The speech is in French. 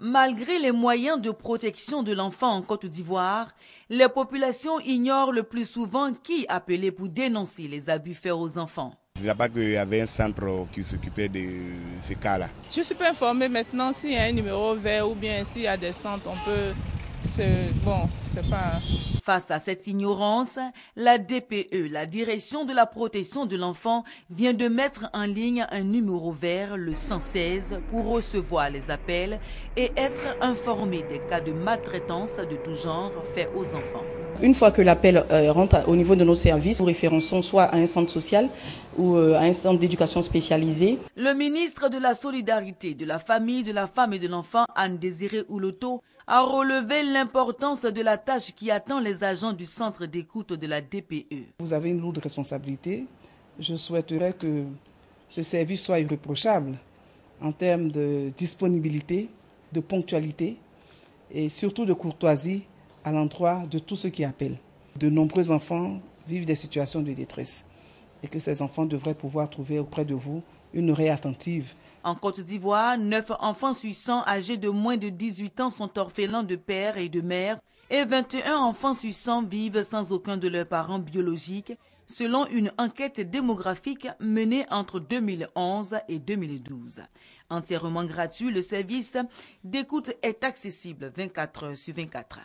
Malgré les moyens de protection de l'enfant en Côte d'Ivoire, les populations ignorent le plus souvent qui appeler pour dénoncer les abus faits aux enfants. n'y a pas qu'il y avait un centre qui s'occupait de ces cas-là. Je suis pas informée maintenant s'il y a un numéro vert ou bien s'il y a des centres, on peut pas. Face à cette ignorance, la DPE, la Direction de la protection de l'enfant, vient de mettre en ligne un numéro vert, le 116, pour recevoir les appels et être informé des cas de maltraitance de tout genre faits aux enfants. Une fois que l'appel euh, rentre au niveau de nos services, nous référençons soit à un centre social ou euh, à un centre d'éducation spécialisé. Le ministre de la Solidarité, de la Famille, de la Femme et de l'Enfant, Anne-Désirée Ouloto, a relevé l'importance de la tâche qui attend les agents du centre d'écoute de la DPE. Vous avez une lourde responsabilité. Je souhaiterais que ce service soit irréprochable en termes de disponibilité, de ponctualité et surtout de courtoisie à l'endroit de tous ceux qui appellent. De nombreux enfants vivent des situations de détresse et que ces enfants devraient pouvoir trouver auprès de vous une réattentive. En Côte d'Ivoire, 9 enfants suissants âgés de moins de 18 ans sont orphelins de père et de mère et 21 enfants suissants vivent sans aucun de leurs parents biologiques, selon une enquête démographique menée entre 2011 et 2012. Entièrement gratuit, le service d'écoute est accessible 24 heures sur 24.